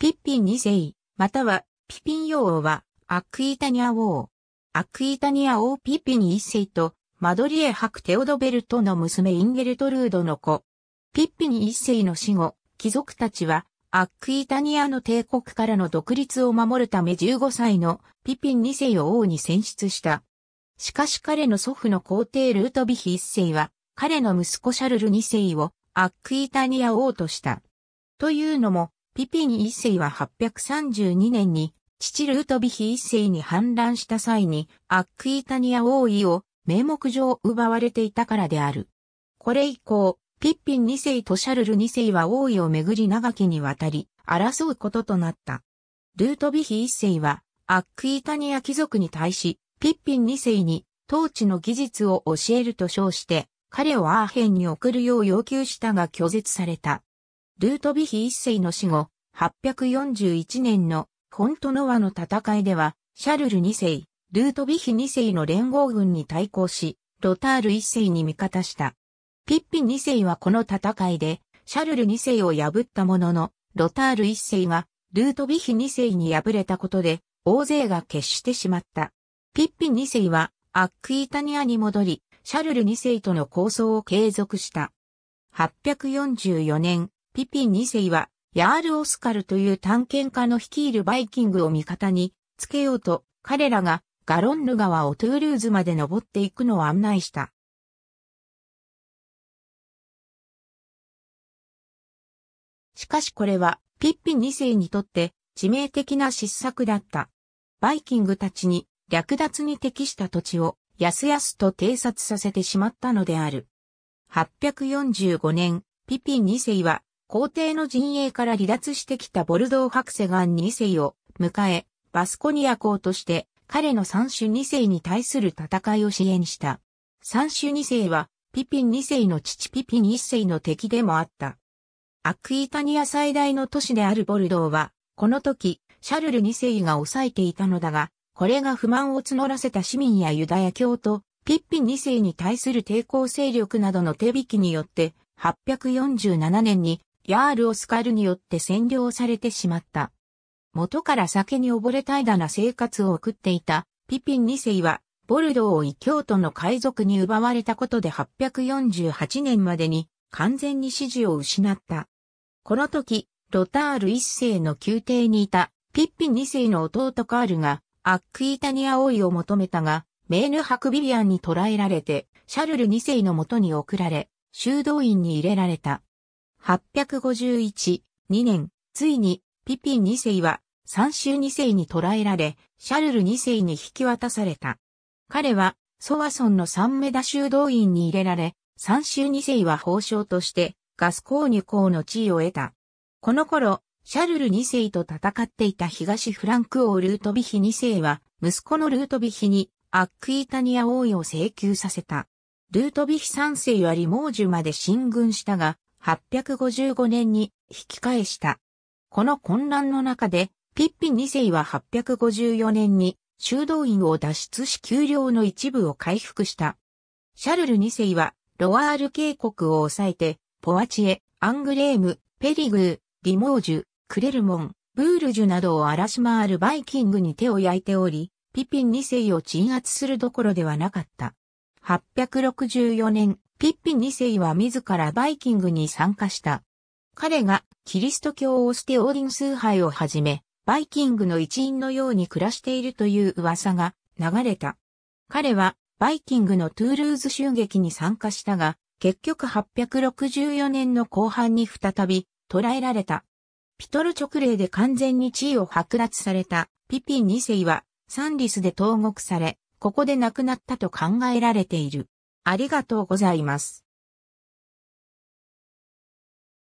ピッピン2世、またはピピン王はアクイタニア王。アクイタニア王ピッピン1世とマドリエ博テオドベルトの娘インゲルトルードの子。ピッピン1世の死後、貴族たちはアクイタニアの帝国からの独立を守るため15歳のピピン2世を王に選出した。しかし彼の祖父の皇帝ルートビヒ1世は、彼の息子シャルル2世をアックイタニア王とした。というのも、ピピン一世は832年に、父ルートビヒ一世に反乱した際に、アックイタニア王位を名目上奪われていたからである。これ以降、ピッピン二世とシャルル二世は王位をめぐり長きにわたり争うこととなった。ルートビヒ一世はアックイタニア貴族に対し、ピッピン二世に統治の技術を教えると称して、彼をアーヘンに送るよう要求したが拒絶された。ルートビヒ一世の死後、841年のフォントノワの戦いでは、シャルル二世、ルートビヒ二世の連合軍に対抗し、ロタール一世に味方した。ピッピン二世はこの戦いで、シャルル二世を破ったものの、ロタール一世が、ルートビヒ二世に敗れたことで、大勢が決してしまった。ピッピン二世は、アックイタニアに戻り、シャルル二世との抗争を継続した。844年、ピピン2世は、ヤール・オスカルという探検家の率いるバイキングを味方につけようと、彼らがガロンヌ川をトゥールーズまで登っていくのを案内した。しかしこれは、ピッピ2世にとって致命的な失策だった。バイキングたちに略奪に適した土地をやすやすと偵察させてしまったのである。845年、ピピン2世は皇帝の陣営から離脱してきたボルドー博士が2世を迎え、バスコニア公として彼の三種二世に対する戦いを支援した。三種二世はピピン二世の父ピピン一世の敵でもあった。アクイタニア最大の都市であるボルドーは、この時、シャルル二世が抑えていたのだが、これが不満を募らせた市民やユダヤ教徒、ピッピン二世に対する抵抗勢力などの手引きによって、847年にヤール・オスカルによって占領されてしまった。元から酒に溺れ怠惰な生活を送っていたピピン2世は、ボルドーを異教徒の海賊に奪われたことで848年までに完全に支持を失った。この時、ロタール一世の宮廷にいたピッピン二世の弟カールがアックイタニア王位を求めたが、メーヌ・ハクビリアンに捕らえられて、シャルル二世のもとに送られ、修道院に入れられた。851、2年、ついに、ピピン2世は、三州2世に捕らえられ、シャルル2世に引き渡された。彼は、ソワソンの三メダ修道院に入れられ、三州2世は法相として、ガスコーニュ公の地位を得た。この頃、シャルル2世と戦っていた東フランク王ルートビヒ2世は、息子のルートビヒに、アックイタニア王位を請求させた。ルートビヒ3世モージュまで進軍したが、855年に引き返した。この混乱の中で、ピッピ2世は854年に修道院を脱出し給料の一部を回復した。シャルル2世はロワール渓谷を抑えて、ポワチエ、アングレーム、ペリグー、リモージュ、クレルモン、ブールジュなどを荒らし回るバイキングに手を焼いており、ピピン2世を鎮圧するどころではなかった。864年、ピッピ2世は自らバイキングに参加した。彼がキリスト教を捨てオーディン崇拝をはじめ、バイキングの一員のように暮らしているという噂が流れた。彼はバイキングのトゥールーズ襲撃に参加したが、結局864年の後半に再び捕らえられた。ピトル直令で完全に地位を剥奪されたピピン2世はサンリスで投獄され、ここで亡くなったと考えられている。ありがとうございます。